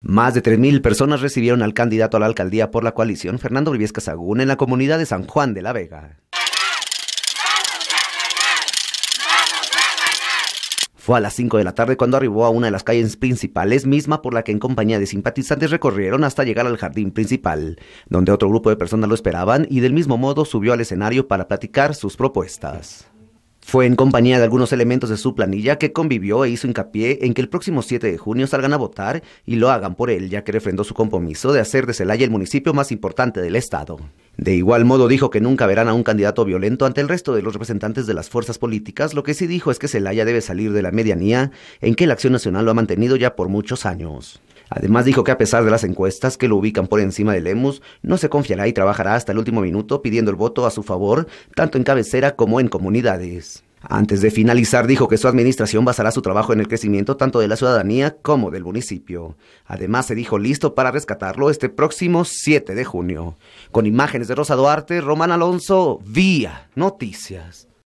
Más de 3.000 personas recibieron al candidato a la alcaldía por la coalición Fernando Rivies Casagún en la comunidad de San Juan de la Vega. Fue a las 5 de la tarde cuando arribó a una de las calles principales, misma por la que en compañía de simpatizantes recorrieron hasta llegar al jardín principal, donde otro grupo de personas lo esperaban y del mismo modo subió al escenario para platicar sus propuestas. Fue en compañía de algunos elementos de su planilla que convivió e hizo hincapié en que el próximo 7 de junio salgan a votar y lo hagan por él, ya que refrendó su compromiso de hacer de Celaya el municipio más importante del estado. De igual modo dijo que nunca verán a un candidato violento ante el resto de los representantes de las fuerzas políticas, lo que sí dijo es que Celaya debe salir de la medianía en que la Acción Nacional lo ha mantenido ya por muchos años. Además dijo que a pesar de las encuestas que lo ubican por encima de Lemus, no se confiará y trabajará hasta el último minuto pidiendo el voto a su favor, tanto en cabecera como en comunidades. Antes de finalizar, dijo que su administración basará su trabajo en el crecimiento tanto de la ciudadanía como del municipio. Además, se dijo listo para rescatarlo este próximo 7 de junio. Con imágenes de Rosa Duarte, Román Alonso, Vía Noticias.